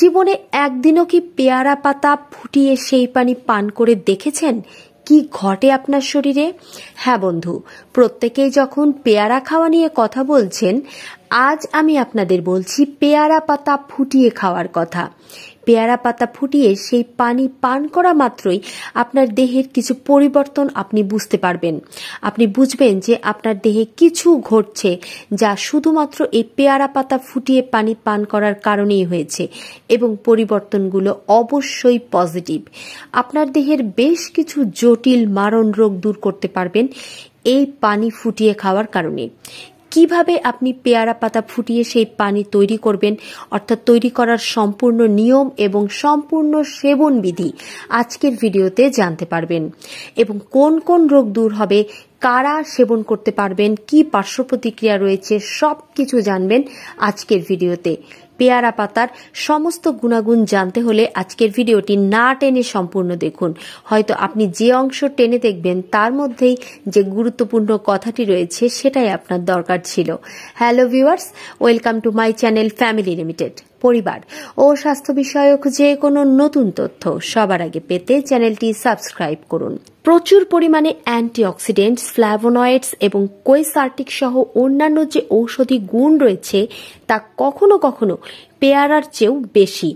জীবনে একদিনও কি পেয়ারা পাতা ফুটিয়ে সেই পানি পান করে দেখেছেন কি ঘটে আপনার শরীরে হ্যাঁ বন্ধু প্রত্যেকেই যখন পেয়ারা খাওয়া নিয়ে কথা বলছেন আজ আমি আপনাদের বলছি পেয়ারা পাতা ফুটিয়ে খাওয়ার কথা পেয়ারা পাতা ফুটিয়ে সেই পানি পান করা মাত্রই আপনার দেহের কিছু পরিবর্তন আপনি বুঝতে পারবেন আপনি বুঝবেন যে আপনার দেহে কিছু ঘটছে যা শুধুমাত্র এই পেয়ারা পাতা ফুটিয়ে পানি পান করার কারণেই হয়েছে এবং পরিবর্তনগুলো অবশ্যই পজিটিভ আপনার দেহের বেশ কিছু জটিল মারণ রোগ দূর করতে পারবেন এই পানি ফুটিয়ে খাওয়ার কারণে কিভাবে আপনি পেয়ারা পাতা ফুটিয়ে সেই পানি তৈরি করবেন অর্থাৎ তৈরি করার সম্পূর্ণ নিয়ম এবং সম্পূর্ণ সেবন বিধি আজকের ভিডিওতে জানতে পারবেন এবং কোন কোন রোগ দূর হবে কারা সেবন করতে পারবেন কি পার্শ্ব প্রতিক্রিয়া রয়েছে সব কিছু জানবেন আজকের ভিডিওতে পেয়ারা পাতার সমস্ত গুণাগুণ জানতে হলে আজকের ভিডিওটি না টেনে সম্পূর্ণ দেখুন হয়তো আপনি যে অংশ টেনে দেখবেন তার মধ্যেই যে গুরুত্বপূর্ণ কথাটি রয়েছে সেটাই আপনার দরকার ছিল hello viewers welcome to my channel family limited পরিবার ও স্বাস্থ্য বিষয়ক যে কোনো নতুন তথ্য সবার আগে পেতে চ্যানেলটি সাবস্ক্রাইব করুন প্রচুর পরিমাণে অ্যান্টিঅক্সিডেন্ট ফ্ল্যাভোনয়েডস এবং কোয়েসার্টিক সহ অন্যান্য যে ঔষধি গুণ রয়েছে তা কখনো কখনো পেয়ারার চেয়েও বেশি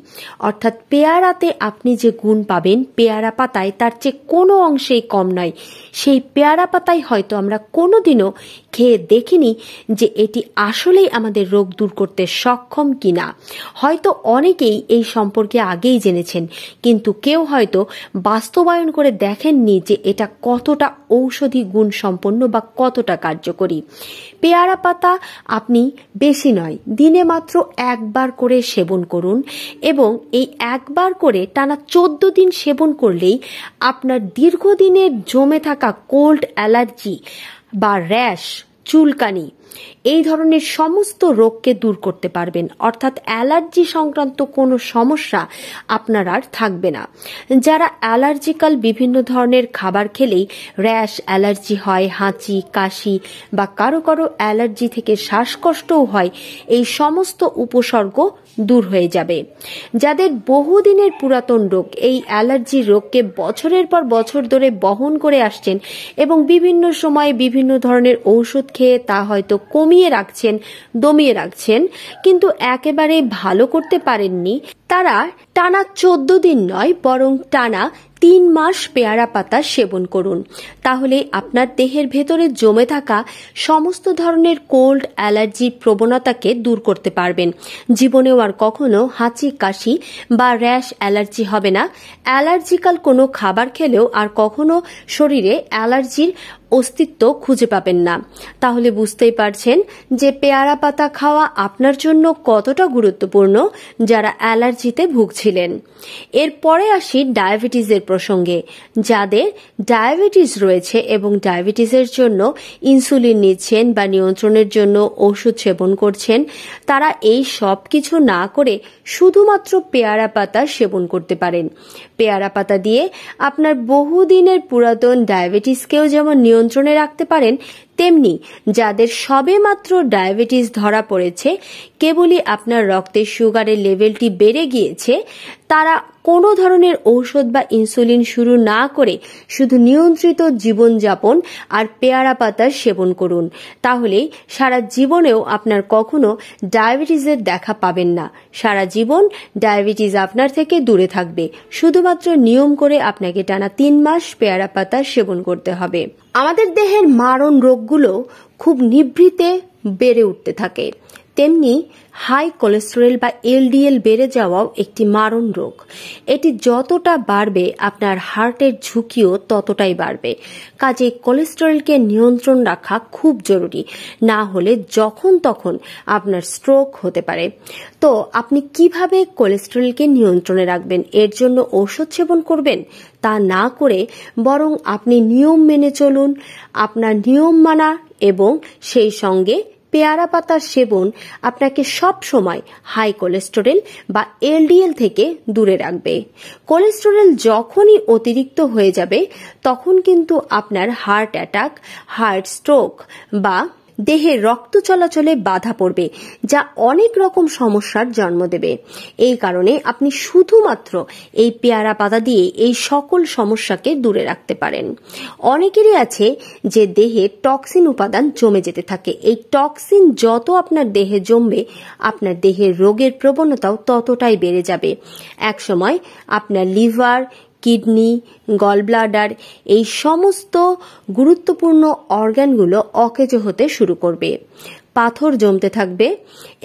অর্থাৎ পেয়ারাতে আপনি যে গুণ পাবেন পেয়ারা পাতায় তার চেয়ে কোনো অংশেই কম নয় সেই পেয়ারা পাতায় হয়তো আমরা কোনো দিনও খেয়ে দেখিনি যে এটি আসলেই আমাদের রোগ দূর করতে সক্ষম কিনা হয়তো অনেকেই এই সম্পর্কে আগেই জেনেছেন কিন্তু কেউ হয়তো বাস্তবায়ন করে দেখেননি যে এটা কতটা ঔষধি গুণ সম্পন্ন বা কতটা কার্যকরী পেয়ারা পাতা আপনি বেশি নয় দিনে মাত্র একবার করে করে সেবন করুন এবং এই একবার করে টানা চোদ্দ দিন সেবন করলেই আপনার দীর্ঘদিনের জমে থাকা কোল্ড অ্যালার্জি বা র্যাশ চুলকানি এই ধরনের সমস্ত রোগকে দূর করতে পারবেন অর্থাৎ অ্যালার্জি সংক্রান্ত কোনো সমস্যা আপনার আর থাকবে না যারা অ্যালার্জিক্যাল বিভিন্ন ধরনের খাবার খেলেই র্যাশ অ্যালার্জি হয় হাঁচি কাশি বা কারো কারো অ্যালার্জি থেকে শ্বাসকষ্টও হয় এই সমস্ত উপসর্গ দূর হয়ে যাবে যাদের বহুদিনের পুরাতন রোগ এই অ্যালার্জি রোগকে বছরের পর বছর ধরে বহন করে আসছেন এবং বিভিন্ন সময়ে বিভিন্ন ধরনের ঔষধ খেয়ে তা হয়তো কমিয়ে রাখছেন দমিয়ে রাখছেন কিন্তু একেবারে ভালো করতে পারেননি তারা টানা চোদ্দ দিন নয় বরং টানা তিন মাস পেয়ারা পাতা সেবন করুন তাহলে আপনার দেহের ভেতরে জমে থাকা সমস্ত ধরনের কোল্ড অ্যালার্জি প্রবণতাকে দূর করতে পারবেন জীবনেও আর কখনো হাঁচি কাশি বা র্যাশ অ্যালার্জি হবে না অ্যালার্জিক্যাল কোনো খাবার খেলেও আর কখনো শরীরে অ্যালার্জির অস্তিত্ব খুঁজে পাবেন না তাহলে বুঝতেই পারছেন যে পেয়ারা পাতা খাওয়া আপনার জন্য কতটা গুরুত্বপূর্ণ যারা অ্যালার্জিতে ভুগছিলেন এরপরে আসি ডায়াবেটিসের প্রসঙ্গে যাদের ডায়াবেটিস রয়েছে এবং ডায়াবেটিসের জন্য ইনসুলিন নিচ্ছেন বা নিয়ন্ত্রণের জন্য ওষুধ সেবন করছেন তারা এই সব কিছু না করে শুধুমাত্র পেয়ারা পাতা সেবন করতে পারেন পেয়ারা পাতা দিয়ে আপনার বহুদিনের পুরাতন ডায়াবেটিসকেও যেমন নিয়ন্ত্রণে রাখতে পারেন তেমনি যাদের সবে মাত্র ডায়াবেটিস ধরা পড়েছে কেবলই আপনার রক্তের সুগারের লেভেলটি বেড়ে গিয়েছে তারা কোনো ধরনের ঔষধ বা ইনসুলিন শুরু না করে শুধু নিয়ন্ত্রিত জীবনযাপন আর পেয়ারা পাতার সেবন করুন তাহলেই সারা জীবনেও আপনার কখনো ডায়াবেটিসের দেখা পাবেন না সারা জীবন ডায়াবেটিস আপনার থেকে দূরে থাকবে শুধুমাত্র শুধুমাত্র নিয়ম করে আপনাকে টানা তিন মাস পেয়ারা পাতা সেবন করতে হবে আমাদের দেহের মারণ রোগগুলো খুব নিভৃতে বেড়ে উঠতে থাকে তেমনি হাই কোলেস্টেরল বা এলডিএল বেড়ে যাওয়াও একটি মারণ রোগ এটি যতটা বাড়বে আপনার হার্টের ঝুঁকিও ততটাই বাড়বে কাজে কোলেস্টেরলকে নিয়ন্ত্রণ রাখা খুব জরুরি না হলে যখন তখন আপনার স্ট্রোক হতে পারে তো আপনি কিভাবে কোলেস্টেরলকে নিয়ন্ত্রণে রাখবেন এর জন্য ঔষধ সেবন করবেন তা না করে বরং আপনি নিয়ম মেনে চলুন আপনার নিয়ম মানা এবং সেই সঙ্গে পেয়ারা পাতার সেবন আপনাকে সব সময় হাই কোলেস্টেরল বা এলডিএল থেকে দূরে রাখবে কোলেস্টেরল যখনই অতিরিক্ত হয়ে যাবে তখন কিন্তু আপনার হার্ট অ্যাটাক হার্ট স্ট্রোক বা দেহের রক্ত চলাচলে বাধা পড়বে যা অনেক রকম সমস্যার জন্ম দেবে এই কারণে আপনি শুধুমাত্র এই পেয়ারা পাতা দিয়ে এই সকল সমস্যাকে দূরে রাখতে পারেন অনেকেরই আছে যে দেহে টক্সিন উপাদান জমে যেতে থাকে এই টক্সিন যত আপনার দেহে জমবে আপনার দেহের রোগের প্রবণতাও ততটাই বেড়ে যাবে একসময় আপনার লিভার কিডনি গলব্লাডার এই সমস্ত গুরুত্বপূর্ণ অর্গ্যানগুলো অকেজো হতে শুরু করবে পাথর জমতে থাকবে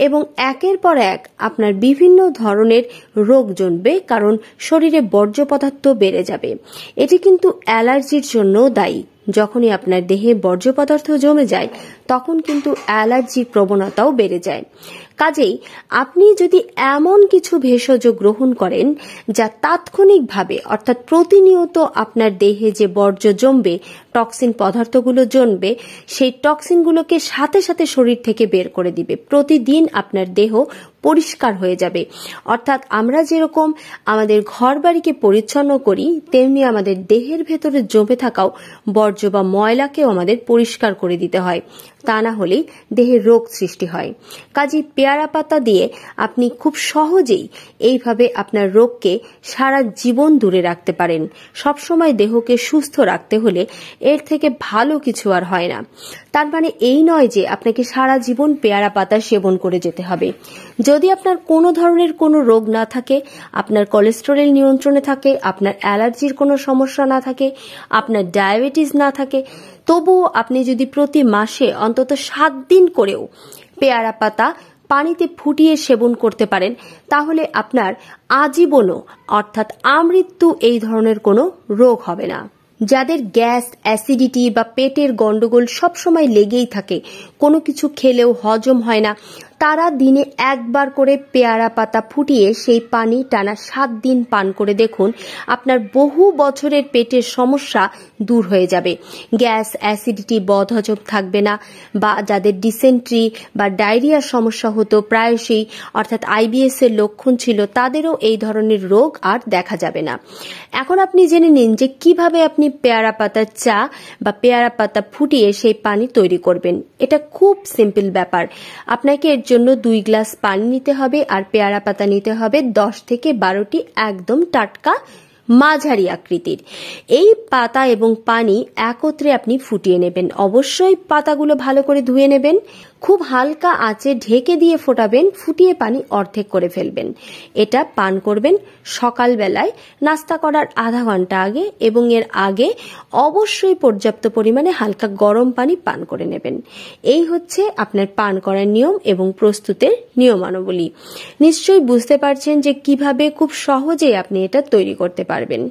এবং একের পর এক আপনার বিভিন্ন ধরনের রোগ জমবে কারণ শরীরে বর্জ্য পদার্থ বেড়ে যাবে এটি কিন্তু অ্যালার্জির জন্য দায়ী যখনই আপনার দেহে বর্জ্য পদার্থ জমে যায় তখন কিন্তু অ্যালার্জির প্রবণতাও বেড়ে যায় কাজেই আপনি যদি এমন কিছু ভেষজ গ্রহণ করেন যা তাৎক্ষণিকভাবে অর্থাৎ প্রতিনিয়ত আপনার দেহে যে বর্জ্য জমবে টক্সিন পদার্থগুলো জমবে সেই টক্সিনগুলোকে সাথে সাথে শরীর থেকে বের করে দিবে প্রতিদিন আপনার দেহ পরিষ্কার হয়ে যাবে অর্থাৎ আমরা যেরকম আমাদের ঘর বাড়িকে পরিচ্ছন্ন করি তেমনি আমাদের দেহের ভেতরে জমে থাকাও বর্জ্য বা ময়লাকেও আমাদের পরিষ্কার করে দিতে হয় তা না হলেই দেহে রোগ সৃষ্টি হয় কাজী পেয়ারা পাতা দিয়ে আপনি খুব সহজেই এইভাবে আপনার রোগকে সারা জীবন দূরে রাখতে পারেন সবসময় দেহকে সুস্থ রাখতে হলে এর থেকে ভালো কিছু আর হয় না তার মানে এই নয় যে আপনাকে সারা জীবন পেয়ারা পাতা সেবন করে যেতে হবে যদি আপনার কোনো ধরনের কোনো রোগ না থাকে আপনার কোলেস্টেরল নিয়ন্ত্রণে থাকে আপনার অ্যালার্জির কোনো সমস্যা না থাকে আপনার ডায়াবেটিস না থাকে তবুও আপনি যদি প্রতি মাসে অন্তত সাত দিন করেও পেয়ারা পাতা পানিতে ফুটিয়ে সেবন করতে পারেন তাহলে আপনার আজীবনও অর্থাৎ আমৃত্যু এই ধরনের কোনো রোগ হবে না যাদের গ্যাস অ্যাসিডিটি বা পেটের গন্ডগোল সবসময় লেগেই থাকে কোনো কিছু খেলেও হজম হয় না তারা দিনে একবার করে পেয়ারা পাতা ফুটিয়ে সেই পানি টানা সাত দিন পান করে দেখুন আপনার বহু বছরের পেটের সমস্যা দূর হয়ে যাবে গ্যাস অ্যাসিডিটি বদহজম থাকবে না বা যাদের ডিসেন্ট্রি বা ডায়রিয়ার সমস্যা হতো প্রায়শই অর্থাৎ আইবিএস এর লক্ষণ ছিল তাদেরও এই ধরনের রোগ আর দেখা যাবে না এখন আপনি জেনে নিন যে কিভাবে আপনি পেয়ারা পাতার চা বা পেয়ারা পাতা ফুটিয়ে সেই পানি তৈরি করবেন এটা খুব সিম্পল ব্যাপার আপনাকে জন্য দুই গ্লাস পানি নিতে হবে আর পেয়ারা পাতা নিতে হবে দশ থেকে বারোটি একদম টাটকা মাঝারি আকৃতির এই পাতা এবং পানি একত্রে আপনি ফুটিয়ে নেবেন অবশ্যই পাতাগুলো ভালো করে ধুয়ে নেবেন খুব হালকা আঁচে ঢেকে দিয়ে ফোটাবেন ফুটিয়ে পানি অর্ধেক করে ফেলবেন এটা পান করবেন সকালবেলায় নাস্তা করার আধা ঘন্টা আগে এবং এর আগে অবশ্যই পর্যাপ্ত পরিমাণে হালকা গরম পানি পান করে নেবেন এই হচ্ছে আপনার পান করার নিয়ম এবং প্রস্তুতের নিয়মানবলী নিশ্চয়ই বুঝতে পারছেন যে কিভাবে খুব সহজেই আপনি এটা তৈরি করতে পারেন পারবেন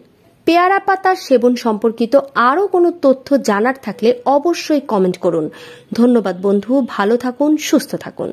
পেয়ারা পাতার সেবন সম্পর্কিত আরও কোনো তথ্য জানার থাকলে অবশ্যই কমেন্ট করুন ধন্যবাদ বন্ধু ভালো থাকুন সুস্থ থাকুন